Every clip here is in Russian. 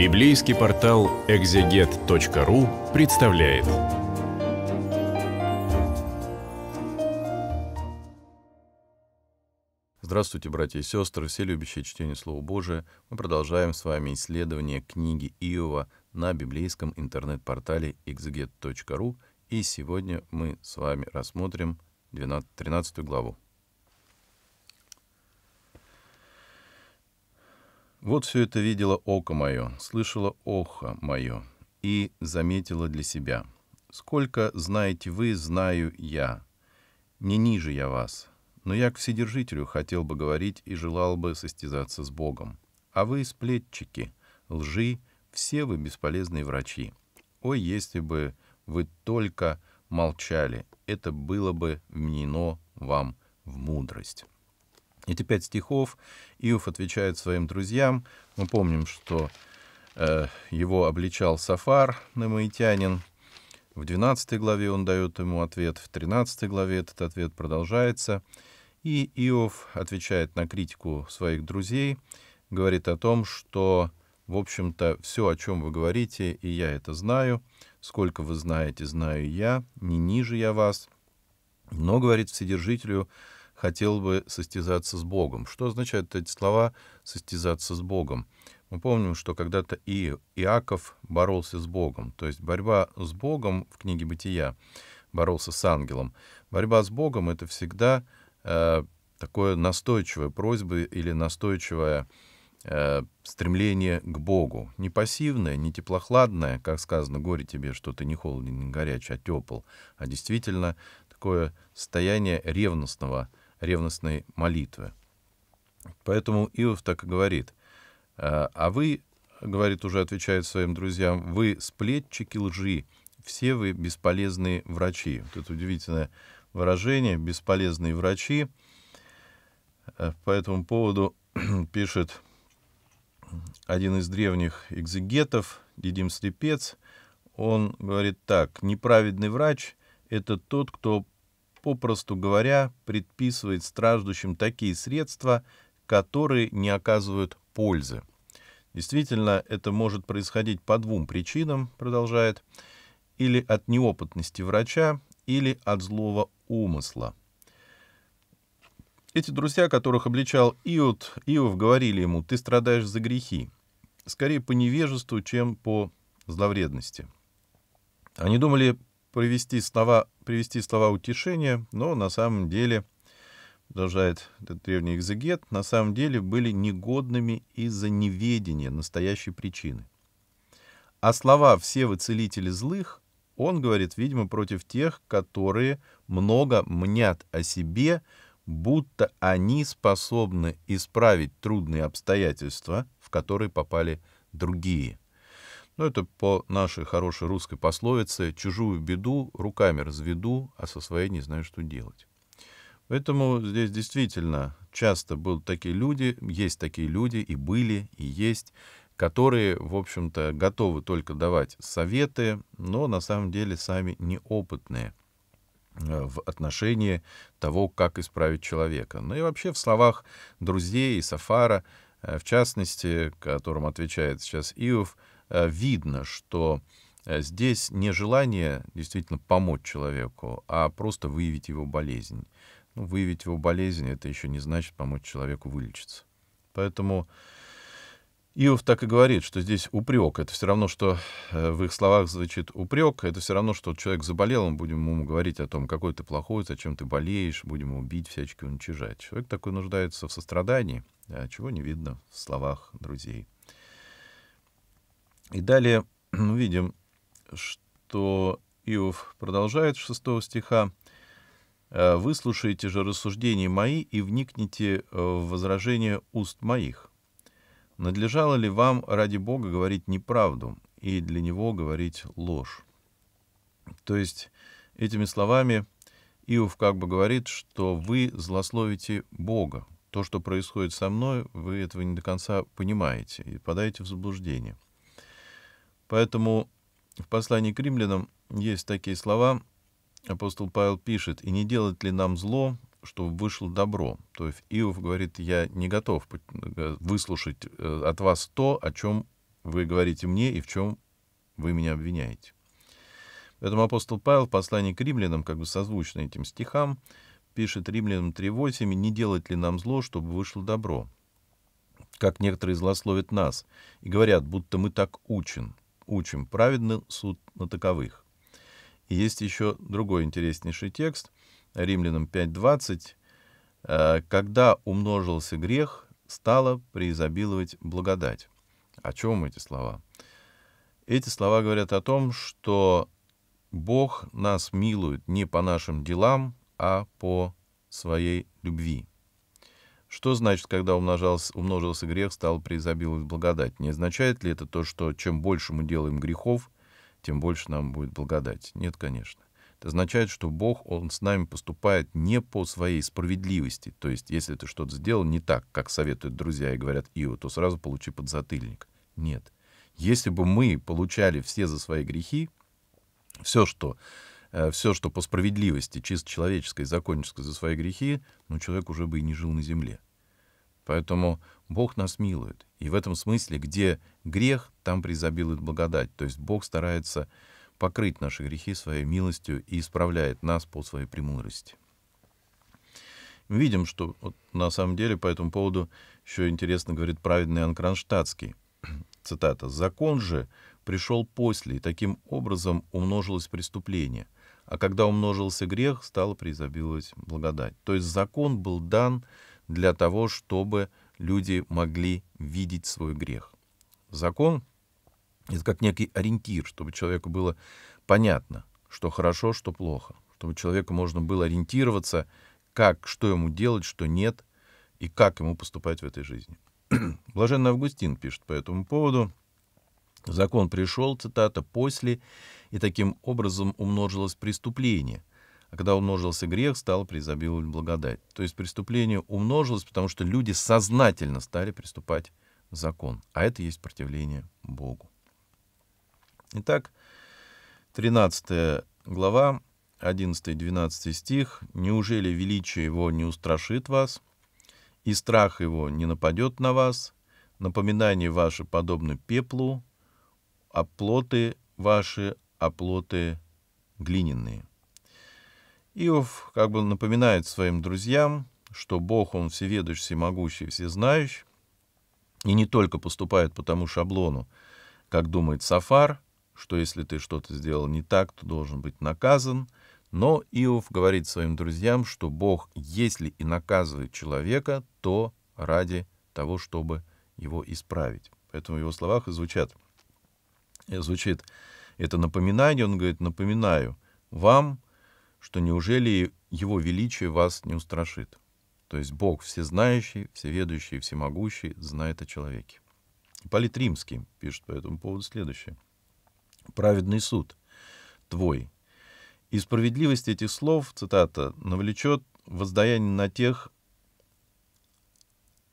Библейский портал exeget.ru представляет. Здравствуйте, братья и сестры, все любящие чтение Слова Божия. Мы продолжаем с вами исследование книги Иова на библейском интернет-портале exeget.ru. И сегодня мы с вами рассмотрим 12, 13 главу. Вот все это видела око мое, слышала ухо мое и заметила для себя. Сколько знаете вы, знаю я. Не ниже я вас. Но я к Вседержителю хотел бы говорить и желал бы состязаться с Богом. А вы сплетчики, лжи, все вы бесполезные врачи. Ой, если бы вы только молчали, это было бы вменено вам в мудрость». Эти пять стихов Иов отвечает своим друзьям. Мы помним, что э, его обличал Сафар, намаитянин. В 12 главе он дает ему ответ, в 13 главе этот ответ продолжается. И Иов отвечает на критику своих друзей, говорит о том, что, в общем-то, все, о чем вы говорите, и я это знаю, сколько вы знаете, знаю я, не ниже я вас. Но, говорит Вседержителю, хотел бы состязаться с Богом. Что означают эти слова «состязаться с Богом»? Мы помним, что когда-то и Иаков боролся с Богом, то есть борьба с Богом в книге «Бытия» боролся с ангелом. Борьба с Богом — это всегда э, такое настойчивое просьба или настойчивое э, стремление к Богу. Не пассивное, не теплохладное, как сказано, горе тебе, что ты не холоден, не горячий, а тепл, а действительно такое состояние ревностного ревностной молитвы. Поэтому Иов так и говорит. «А, а вы, — говорит, уже отвечает своим друзьям, — вы сплетчики лжи, все вы бесполезные врачи». Вот это удивительное выражение «бесполезные врачи». Э, по этому поводу пишет один из древних экзегетов, Дидим Слепец, он говорит так, «Неправедный врач — это тот, кто попросту говоря, предписывает страждущим такие средства, которые не оказывают пользы. Действительно, это может происходить по двум причинам, продолжает, или от неопытности врача, или от злого умысла. Эти друзья, которых обличал Иуд, Иов говорили ему, ты страдаешь за грехи, скорее по невежеству, чем по зловредности. Они думали привести слова, привести слова утешения, но на самом деле, продолжает этот древний экзегет, на самом деле были негодными из-за неведения настоящей причины. А слова «все вы целители злых» он говорит, видимо, против тех, которые много мнят о себе, будто они способны исправить трудные обстоятельства, в которые попали другие. Ну, это по нашей хорошей русской пословице «чужую беду руками разведу, а со своей не знаю, что делать». Поэтому здесь действительно часто были такие люди, есть такие люди, и были, и есть, которые, в общем-то, готовы только давать советы, но на самом деле сами неопытные э, в отношении того, как исправить человека. Ну и вообще в словах друзей и Сафара, э, в частности, которым отвечает сейчас Иов, Э, видно, что э, здесь не желание действительно помочь человеку, а просто выявить его болезнь. Ну, выявить его болезнь — это еще не значит помочь человеку вылечиться. Поэтому Иов так и говорит, что здесь упрек. Это все равно, что э, в их словах звучит упрек. Это все равно, что человек заболел, мы будем ему говорить о том, какой ты плохой, зачем ты болеешь, будем его бить, всячески уничижать. Человек такой нуждается в сострадании, а чего не видно в словах друзей. И далее мы ну, видим, что Иов продолжает 6 стиха. «Э, «Выслушайте же рассуждения мои и вникните э, в возражения уст моих. Надлежало ли вам ради Бога говорить неправду и для Него говорить ложь?» То есть этими словами Иов как бы говорит, что вы злословите Бога. То, что происходит со мной, вы этого не до конца понимаете и подаете в заблуждение – Поэтому в послании к римлянам есть такие слова. Апостол Павел пишет, «И не делать ли нам зло, чтобы вышло добро?» То есть Иов говорит, «Я не готов э, выслушать э, от вас то, о чем вы говорите мне и в чем вы меня обвиняете». Поэтому апостол Павел в послании к римлянам, как бы созвучно этим стихам, пишет римлянам 3.8, «Не делать ли нам зло, чтобы вышло добро?» Как некоторые злословят нас и говорят, будто мы так учим учим, праведный суд на таковых. И есть еще другой интереснейший текст, Римлянам 5.20, «Э, «Когда умножился грех, стало преизобиловать благодать». О чем эти слова? Эти слова говорят о том, что Бог нас милует не по нашим делам, а по своей любви. Что значит, когда умножался, умножился грех, стал преизобиловать благодать? Не означает ли это то, что чем больше мы делаем грехов, тем больше нам будет благодать? Нет, конечно. Это означает, что Бог, Он с нами поступает не по своей справедливости. То есть, если ты что-то сделал не так, как советуют друзья и говорят Ио, то сразу получи подзатыльник. Нет. Если бы мы получали все за свои грехи, все, что Э, все, что по справедливости, чисто человеческой, закончится за свои грехи, ну, человек уже бы и не жил на земле. Поэтому Бог нас милует. И в этом смысле, где грех, там призабилует благодать. То есть Бог старается покрыть наши грехи своей милостью и исправляет нас по своей премудрости. Видим, что вот, на самом деле по этому поводу еще интересно говорит праведный Иоанн Цитата. «Закон же пришел после, и таким образом умножилось преступление — а когда умножился грех, стала преизобиловать благодать. То есть закон был дан для того, чтобы люди могли видеть свой грех. Закон — это как некий ориентир, чтобы человеку было понятно, что хорошо, что плохо, чтобы человеку можно было ориентироваться, как, что ему делать, что нет, и как ему поступать в этой жизни. Блаженный Августин пишет по этому поводу. «Закон пришел, цитата, после и таким образом умножилось преступление. А когда умножился грех, стало преизобиловать благодать. То есть преступление умножилось, потому что люди сознательно стали приступать к закон. А это есть противление Богу. Итак, 13 глава, 11-12 стих. «Неужели величие его не устрашит вас, и страх его не нападет на вас? Напоминание ваше подобно пеплу, а плоты ваши оплоты а глиняные. Иов как бы напоминает своим друзьям, что Бог, Он всеведущ, всемогущий, всезнающий, и не только поступает по тому шаблону, как думает Сафар, что если ты что-то сделал не так, то должен быть наказан. Но Иов говорит своим друзьям, что Бог, если и наказывает человека, то ради того, чтобы его исправить. Поэтому в его словах и звучат, э, звучит это напоминание, он говорит, напоминаю вам, что неужели Его величие вас не устрашит? То есть Бог всезнающий, всеведущий, всемогущий знает о человеке. Полит Римский пишет по этому поводу следующее. «Праведный суд твой. И справедливость этих слов, цитата, навлечет воздаяние на тех,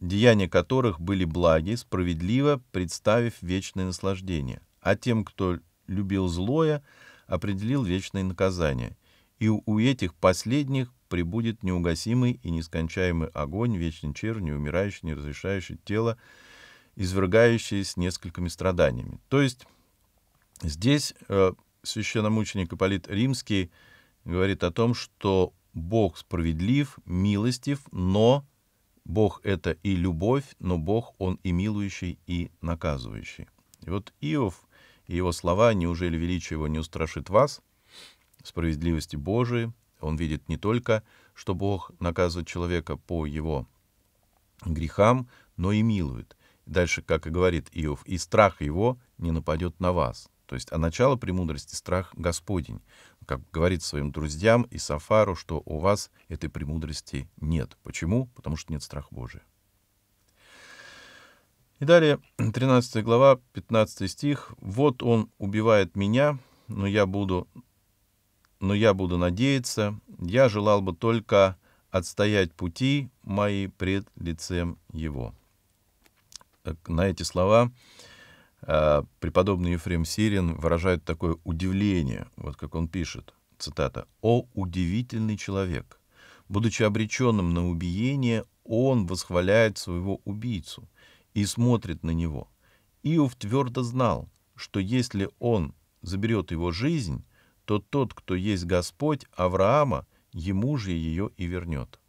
деяния которых были благи, справедливо представив вечное наслаждение. А тем, кто любил злое, определил вечное наказание. И у этих последних прибудет неугасимый и нескончаемый огонь, вечный червь, умирающий, не разрешающий тело, извергающее с несколькими страданиями. То есть здесь э, священномученик Ипполит Римский говорит о том, что Бог справедлив, милостив, но Бог — это и любовь, но Бог — Он и милующий, и наказывающий. И вот Иов и его слова «Неужели величие его не устрашит вас?» справедливости Божией. Он видит не только, что Бог наказывает человека по его грехам, но и милует. Дальше, как и говорит Иов, «И страх его не нападет на вас». То есть, а начало премудрости — страх Господень. Как говорит своим друзьям и Сафару, что у вас этой премудрости нет. Почему? Потому что нет страха Божия. И далее, 13 глава, 15 стих. «Вот он убивает меня, но я буду, но я буду надеяться. Я желал бы только отстоять пути мои пред лицем его». на эти слова а, преподобный Ефрем Сирин выражает такое удивление, вот как он пишет, цитата, «О удивительный человек! Будучи обреченным на убиение, он восхваляет своего убийцу» и смотрит на него. Иов твердо знал, что если он заберет его жизнь, то тот, кто есть Господь Авраама, ему же ее и вернет.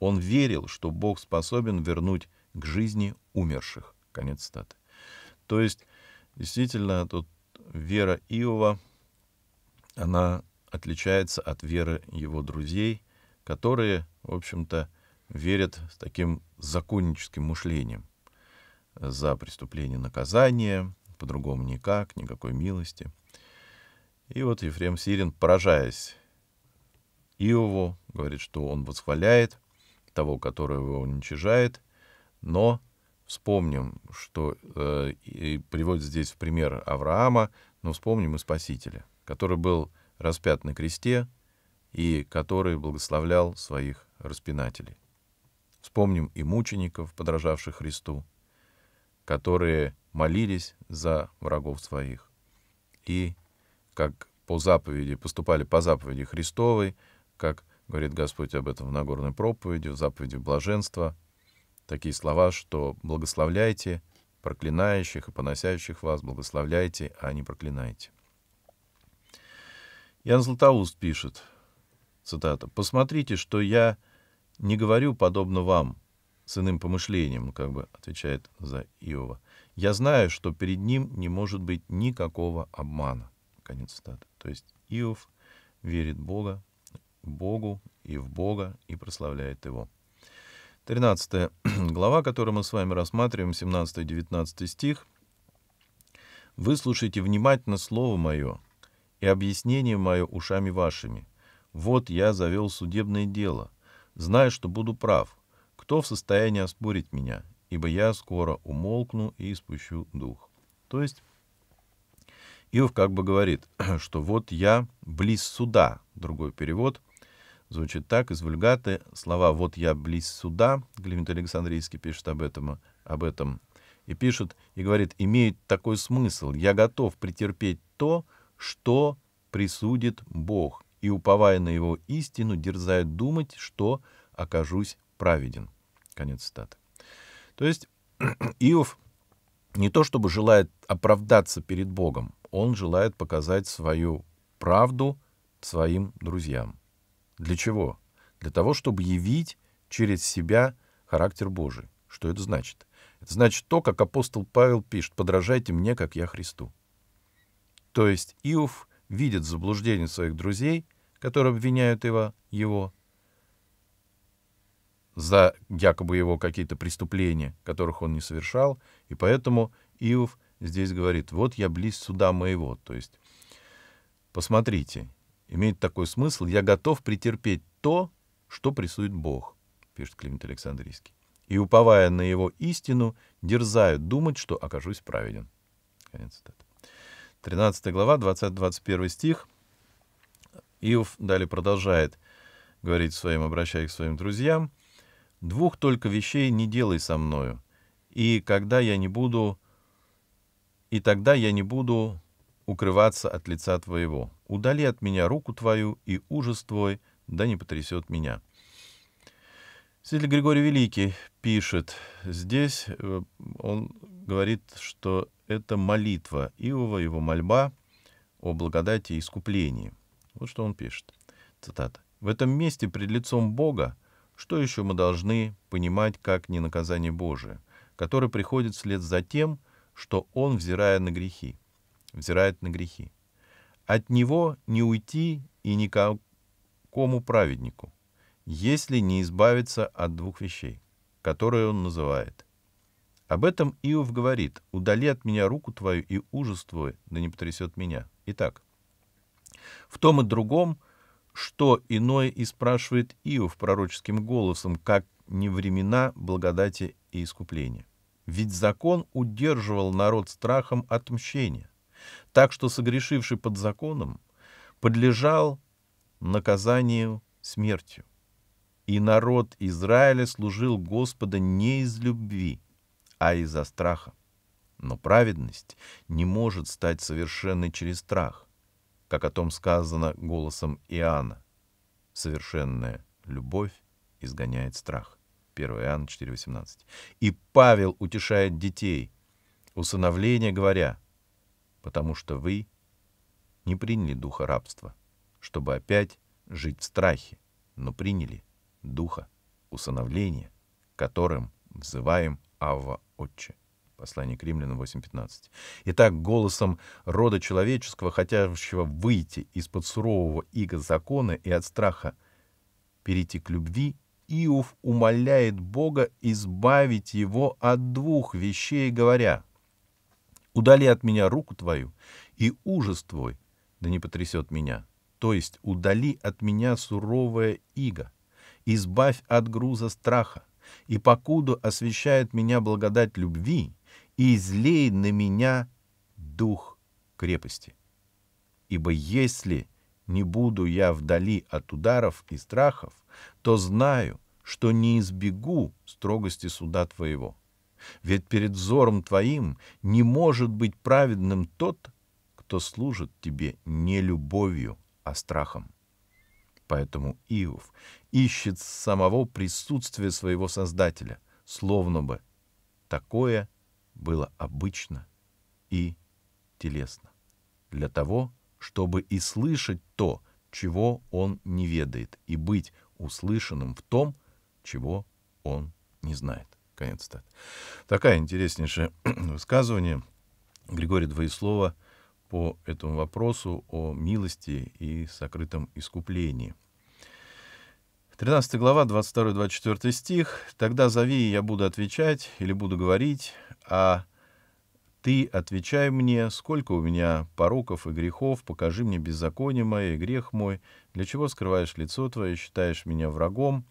Он верил, что Бог способен вернуть к жизни умерших. Конец цитаты. То есть, действительно, тут вера Иова, она отличается от веры его друзей, которые, в общем-то, верят с таким законническим мышлением за преступление наказания, по-другому никак, никакой милости. И вот Ефрем Сирин, поражаясь Иову, говорит, что он восхваляет того, который его уничижает, но вспомним, что э, и приводит здесь в пример Авраама, но вспомним и Спасителя, который был распят на кресте и который благословлял своих распинателей. Вспомним и мучеников, подражавших Христу, которые молились за врагов своих. И, как по заповеди, поступали по заповеди Христовой, как говорит Господь об этом в Нагорной проповеди, в заповеди блаженства, такие слова, что «благословляйте проклинающих и поносящих вас, благословляйте, а не проклинайте». Ян Златоуст пишет, цитата, «Посмотрите, что я не говорю подобно вам, с иным помышлением, как бы отвечает за Иова. Я знаю, что перед ним не может быть никакого обмана. Конец цитаты. То есть Иов верит Бога, Богу и в Бога и прославляет Его. 13 глава, которую мы с вами рассматриваем, 17-19 стих. «Выслушайте внимательно слово мое и объяснение мое ушами вашими. Вот я завел судебное дело, зная, что буду прав, кто в состоянии оспорить меня? Ибо я скоро умолкну и испущу дух. То есть Иов как бы говорит, что вот я близ суда. Другой перевод звучит так из вульгаты. Слова «вот я близ суда» Климент Александрийский пишет об этом, об этом и пишет, и говорит, имеет такой смысл. Я готов претерпеть то, что присудит Бог, и, уповая на его истину, дерзает думать, что окажусь праведен. Конец цитаты. То есть Иов не то чтобы желает оправдаться перед Богом, он желает показать свою правду своим друзьям. Для чего? Для того, чтобы явить через себя характер Божий. Что это значит? Это значит то, как апостол Павел пишет, подражайте мне, как я Христу. То есть Иов видит заблуждение своих друзей, которые обвиняют его, его за якобы его какие-то преступления, которых он не совершал, и поэтому Иов здесь говорит, вот я близ суда моего, то есть посмотрите, имеет такой смысл, я готов претерпеть то, что прессует Бог, пишет Климент Александрийский, и, уповая на его истину, дерзаю думать, что окажусь праведен. Конец цитаты. 13 глава, 20-21 стих. Иов далее продолжает говорить своим, обращаясь к своим друзьям, — Двух только вещей не делай со мною. И когда я не буду... И тогда я не буду укрываться от лица твоего. Удали от меня руку твою, и ужас твой да не потрясет меня». Святой Григорий Великий пишет, здесь э, он говорит, что это молитва Иова, его мольба о благодати и искуплении. Вот что он пишет, цитата. «В этом месте пред лицом Бога что еще мы должны понимать, как не наказание Божие, которое приходит вслед за тем, что Он, взирая на грехи, взирает на грехи. От Него не уйти и никакому праведнику, если не избавиться от двух вещей, которые Он называет. Об этом Иов говорит, «Удали от меня руку твою и ужас твой, да не потрясет меня». Итак, в том и другом – что иное и спрашивает Иов пророческим голосом, как не времена благодати и искупления. Ведь закон удерживал народ страхом отмщения, так что согрешивший под законом подлежал наказанию смертью. И народ Израиля служил Господа не из любви, а из-за страха. Но праведность не может стать совершенной через страх как о том сказано голосом Иоанна. Совершенная любовь изгоняет страх. 1 Иоанна 4,18. И Павел утешает детей, усыновление говоря, потому что вы не приняли духа рабства, чтобы опять жить в страхе, но приняли духа усыновления, которым взываем Авва Отче. Послание к римлянам 8.15. Итак, голосом рода человеческого, хотящего выйти из-под сурового иго закона и от страха перейти к любви, Иов умоляет Бога избавить его от двух вещей, говоря, «Удали от меня руку твою, и ужас твой, да не потрясет меня, то есть удали от меня суровое иго, избавь от груза страха, и покуду освещает меня благодать любви, и излей на меня дух крепости. Ибо если не буду я вдали от ударов и страхов, то знаю, что не избегу строгости суда Твоего. Ведь перед взором Твоим не может быть праведным тот, кто служит Тебе не любовью, а страхом. Поэтому Иов ищет самого присутствия своего Создателя, словно бы такое было обычно и телесно. Для того, чтобы и слышать то, чего он не ведает, и быть услышанным в том, чего он не знает. Конец цитаты. Такая интереснейшее высказывание Григория Двоеслова по этому вопросу о милости и сокрытом искуплении – 13 глава, 22-24 стих. «Тогда зови, и я буду отвечать или буду говорить, а ты отвечай мне, сколько у меня пороков и грехов, покажи мне беззаконие мое и грех мой, для чего скрываешь лицо твое, считаешь меня врагом».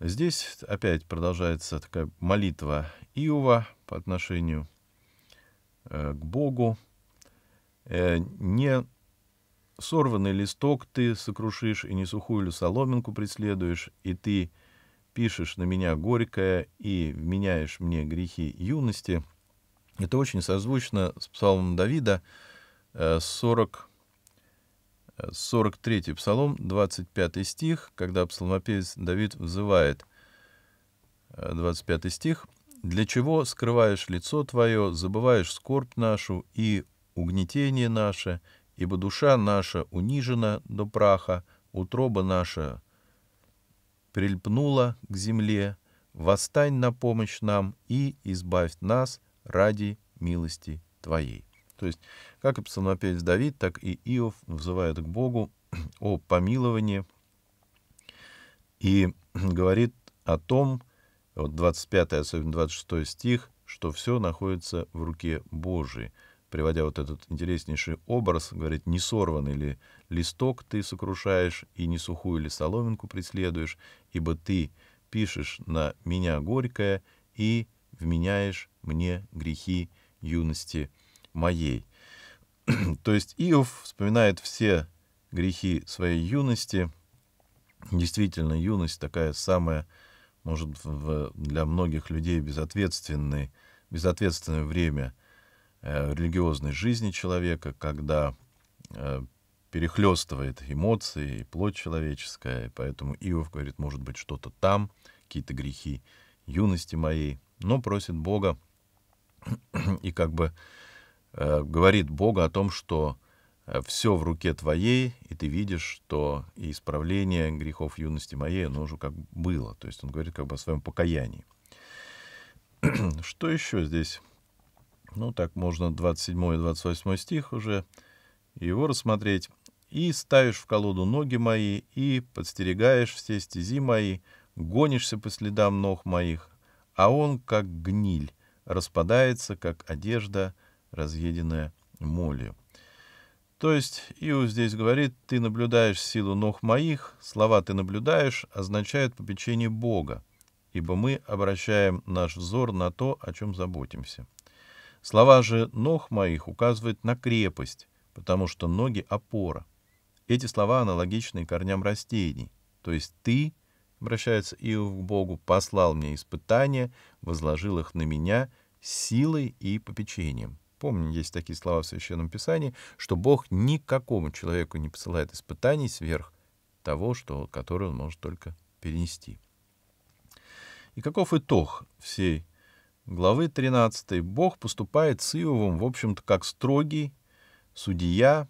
Здесь опять продолжается такая молитва Иова по отношению э, к Богу, э, не сорванный листок ты сокрушишь, и не сухую ли соломинку преследуешь, и ты пишешь на меня горькое и вменяешь мне грехи юности. Это очень созвучно с псалмом Давида, 40, э, 43 э, псалом, 25 стих, когда псалмопевец Давид взывает, 25 э, стих, «Для чего скрываешь лицо твое, забываешь скорбь нашу и угнетение наше, ибо душа наша унижена до праха, утроба наша прильпнула к земле, восстань на помощь нам и избавь нас ради милости Твоей». То есть, как и псалмопевец Давид, так и Иов взывает к Богу о помиловании и говорит о том, вот 25, особенно 26 стих, что все находится в руке Божией приводя вот этот интереснейший образ, говорит, не сорванный ли листок ты сокрушаешь, и не сухую ли соломинку преследуешь, ибо ты пишешь на меня горькое и вменяешь мне грехи юности моей. То есть Иов вспоминает все грехи своей юности. Действительно, юность такая самая, может, в, для многих людей безответственное время – Э, религиозной жизни человека, когда э, перехлестывает эмоции и плоть человеческая. Поэтому Иов говорит, может быть, что-то там, какие-то грехи юности моей, но просит Бога и как бы э, говорит Бога о том, что э, все в руке твоей, и ты видишь, что и исправление грехов юности моей, оно уже как было. То есть он говорит как бы о своем покаянии. что еще здесь ну так можно 27-28 стих уже, его рассмотреть, «И ставишь в колоду ноги мои, и подстерегаешь все стези мои, гонишься по следам ног моих, а он, как гниль, распадается, как одежда, разъеденная молью». То есть Иов здесь говорит, ты наблюдаешь силу ног моих, слова «ты наблюдаешь» означают попечение Бога, ибо мы обращаем наш взор на то, о чем заботимся — Слова же «ног моих» указывают на крепость, потому что ноги — опора. Эти слова аналогичны корням растений, то есть «ты», обращается Иов к Богу, «послал мне испытания, возложил их на меня силой и попечением». Помню, есть такие слова в Священном Писании, что Бог никакому человеку не посылает испытаний сверх того, что, которое он может только перенести. И каков итог всей главы 13 Бог поступает с Иовом, в общем-то, как строгий судья,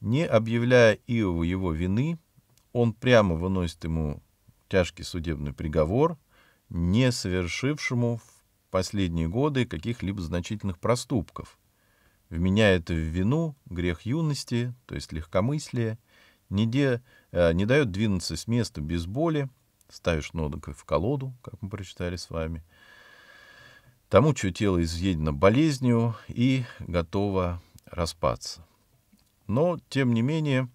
не объявляя Иову его вины, он прямо выносит ему тяжкий судебный приговор, не совершившему в последние годы каких-либо значительных проступков. Вменяет в вину грех юности, то есть легкомыслие, не, де, э, не дает двинуться с места без боли, ставишь нодок в колоду, как мы прочитали с вами, — тому, чье тело изъедено болезнью и готово распаться. Но, тем не менее,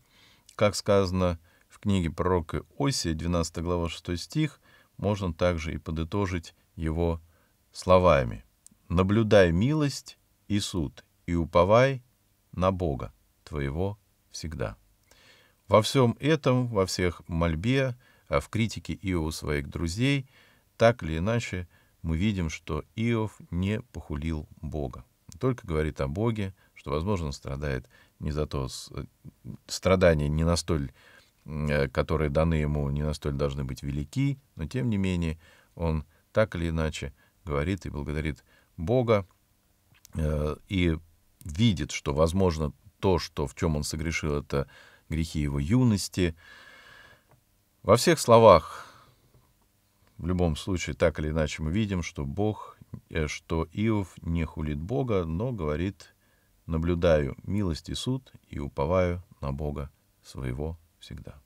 как сказано в книге пророка Осия, 12 глава 6 стих, можно также и подытожить его словами. «Наблюдай милость и суд, и уповай на Бога твоего всегда». Во всем этом, во всех мольбе, а в критике Ио своих друзей, так или иначе – мы видим, что Иов не похулил Бога. Только говорит о Боге, что, возможно, он страдает не за то, э, страдания не на э, которые даны ему, не на должны быть велики, но, тем не менее, он так или иначе говорит и благодарит Бога э, и видит, что, возможно, то, что, в чем он согрешил, это грехи его юности. Во всех словах в любом случае, так или иначе, мы видим, что Бог, э, что Иов не хулит Бога, но говорит, наблюдаю милость и суд и уповаю на Бога своего всегда.